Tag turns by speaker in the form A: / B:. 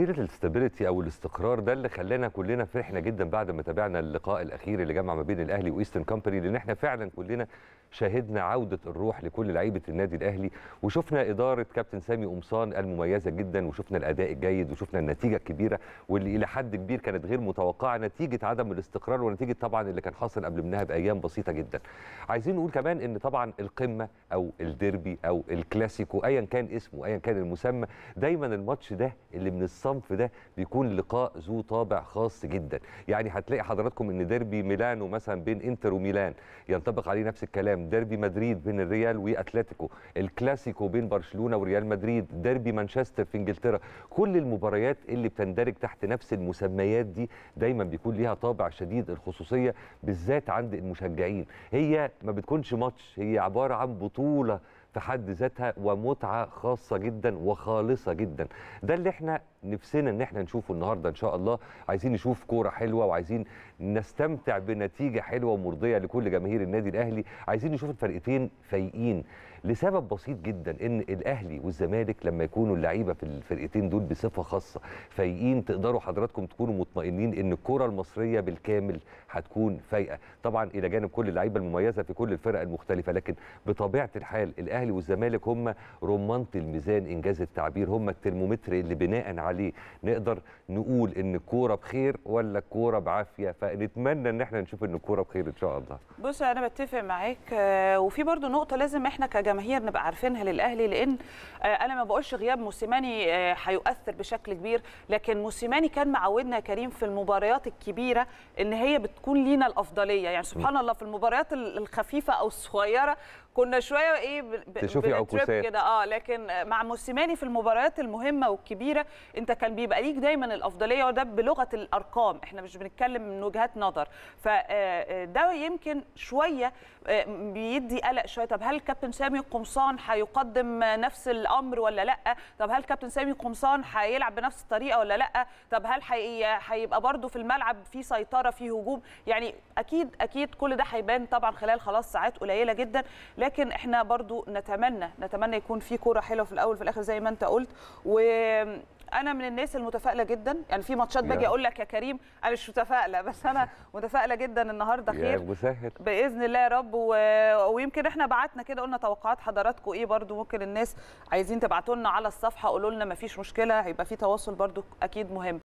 A: سيره الاستابيليتي او الاستقرار ده اللي خلانا كلنا فرحنا جدا بعد ما تابعنا اللقاء الاخير اللي جمع ما بين الاهلي وايسترن كومباني لان احنا فعلا كلنا شاهدنا عوده الروح لكل لعيبه النادي الاهلي وشفنا اداره كابتن سامي قمصان المميزه جدا وشفنا الاداء الجيد وشفنا النتيجه الكبيره واللي الى حد كبير كانت غير متوقعه نتيجه عدم الاستقرار ونتيجه طبعا اللي كان حاصل قبل منها بايام بسيطه جدا. عايزين نقول كمان ان طبعا القمه او الديربي او الكلاسيكو ايا كان اسمه ايا كان المسمى دايما الماتش ده اللي من الصدر الصنف ده بيكون لقاء ذو طابع خاص جدا يعني هتلاقي حضراتكم ان ديربي ميلانو مثلا بين انتر وميلان ينطبق عليه نفس الكلام ديربي مدريد بين الريال واتلتيكو الكلاسيكو بين برشلونه وريال مدريد ديربي مانشستر في انجلترا كل المباريات اللي بتندرج تحت نفس المسميات دي دايما بيكون ليها طابع شديد الخصوصيه بالذات عند المشجعين هي ما بتكونش ماتش هي عباره عن بطوله في حد ذاتها ومتعه خاصه جدا وخالصه جدا ده اللي احنا نفسنا ان احنا نشوفه النهارده ان شاء الله عايزين نشوف كوره حلوه وعايزين نستمتع بنتيجه حلوه ومرضيه لكل جماهير النادي الاهلي عايزين نشوف الفرقتين فايقين لسبب بسيط جدا ان الاهلي والزمالك لما يكونوا اللعيبه في الفرقتين دول بصفه خاصه فايقين تقدروا حضراتكم تكونوا مطمئنين ان الكره المصريه بالكامل هتكون فايقه طبعا الى جانب كل اللعيبه المميزه في كل الفرق المختلفه لكن بطبيعه الحال الاهلي والزمالك هم رمانه الميزان انجاز التعبير هم الترمومتر اللي بناء عليه نقدر نقول ان الكوره بخير ولا الكوره بعافيه فنتمنى ان احنا نشوف ان الكوره بخير ان شاء الله
B: بص انا بتفق معاك آه، وفي برضو نقطه لازم احنا كجماهير نبقى عارفينها للاهلي لان آه، انا ما بقولش غياب موسيماني آه، هيؤثر بشكل كبير لكن موسيماني كان معودنا يا كريم في المباريات الكبيره ان هي بتكون لينا الافضليه يعني سبحان الله في المباريات الخفيفه او الصغيره كنا شويه ايه ب... تشوفي كده اه لكن مع موسيماني في المباريات المهمه والكبيره انت كان بيبقى ليك دايما الافضليه وده بلغه الارقام احنا مش بنتكلم من وجهات نظر فده آه، آه، يمكن شويه آه، بيدي قلق شويه طب هل كابتن سامي قمصان هيقدم نفس الامر ولا لا طب هل كابتن سامي قمصان هيلعب بنفس الطريقه ولا لا طب هل هيبقى برده في الملعب في سيطره في هجوم يعني اكيد اكيد كل ده هيبان طبعا خلال خلاص ساعات قليله جدا لكن احنا برضو نتمنى نتمنى يكون في كوره حلوه في الاول وفي الاخر زي ما انت قلت و انا من الناس المتفائله جدا يعني في ماتشات باجي اقول لك يا كريم انا مش متفائله بس انا متفائله جدا النهارده خير باذن الله يا رب و... ويمكن احنا بعتنا كده قلنا توقعات حضراتكم ايه برضو ممكن الناس عايزين تبعتوا لنا على الصفحه قولوا لنا مفيش مشكله هيبقى في تواصل برضو اكيد مهم